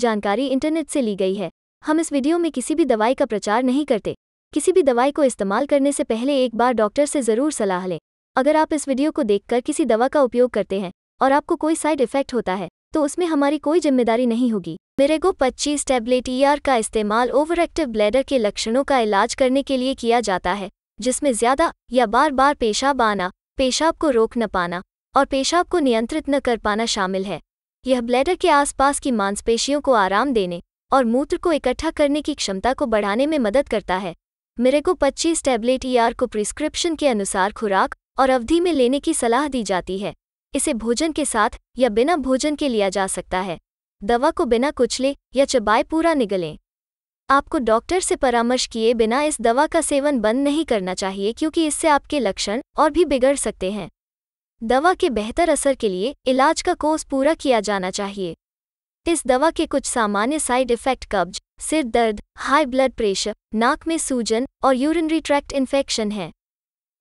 जानकारी इंटरनेट से ली गई है हम इस वीडियो में किसी भी दवाई का प्रचार नहीं करते किसी भी दवाई को इस्तेमाल करने से पहले एक बार डॉक्टर से ज़रूर सलाह लें अगर आप इस वीडियो को देखकर किसी दवा का उपयोग करते हैं और आपको कोई साइड इफेक्ट होता है तो उसमें हमारी कोई जिम्मेदारी नहीं होगी मेरेगो 25 टैबलेट ईआर e का इस्तेमाल ओवर एक्टिव ब्लैडर के लक्षणों का इलाज करने के लिए किया जाता है जिसमें ज़्यादा या बार बार पेशाब आना पेशाब को रोक न पाना और पेशाब को नियंत्रित न कर पाना शामिल है यह ब्लैडर के आसपास की मांसपेशियों को आराम देने और मूत्र को इकट्ठा करने की क्षमता को बढ़ाने में मदद करता है मेरे को 25 टैबलेट ईआर e को प्रिस्क्रिप्शन के अनुसार खुराक और अवधि में लेने की सलाह दी जाती है इसे भोजन के साथ या बिना भोजन के लिया जा सकता है दवा को बिना कुचले या चबाए पूरा निगलें आपको डॉक्टर से परामर्श किए बिना इस दवा का सेवन बंद नहीं करना चाहिए क्योंकि इससे आपके लक्षण और भी बिगड़ सकते हैं दवा के बेहतर असर के लिए इलाज का कोर्स पूरा किया जाना चाहिए इस दवा के कुछ सामान्य साइड इफेक्ट कब्ज सिर दर्द हाई ब्लड प्रेशर नाक में सूजन और यूरिनरी ट्रैक्ट इन्फेक्शन है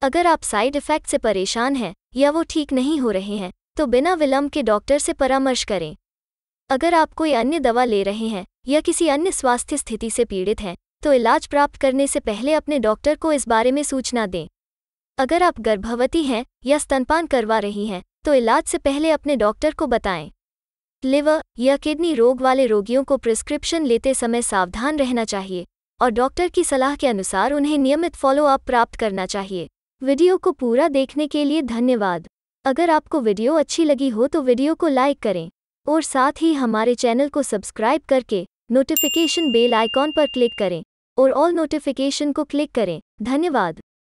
अगर आप साइड इफेक्ट से परेशान हैं या वो ठीक नहीं हो रहे हैं तो बिना विलंब के डॉक्टर से परामर्श करें अगर आप कोई अन्य दवा ले रहे हैं या किसी अन्य स्वास्थ्य स्थिति से पीड़ित हैं तो इलाज प्राप्त करने से पहले अपने डॉक्टर को इस बारे में सूचना दें अगर आप गर्भवती हैं या स्तनपान करवा रही हैं तो इलाज से पहले अपने डॉक्टर को बताएं लिवर या किडनी रोग वाले रोगियों को प्रिस्क्रिप्शन लेते समय सावधान रहना चाहिए और डॉक्टर की सलाह के अनुसार उन्हें नियमित फॉलोअप प्राप्त करना चाहिए वीडियो को पूरा देखने के लिए धन्यवाद अगर आपको वीडियो अच्छी लगी हो तो वीडियो को लाइक करें और साथ ही हमारे चैनल को सब्सक्राइब करके नोटिफिकेशन बेल आइकॉन पर क्लिक करें और ऑल नोटिफिकेशन को क्लिक करें धन्यवाद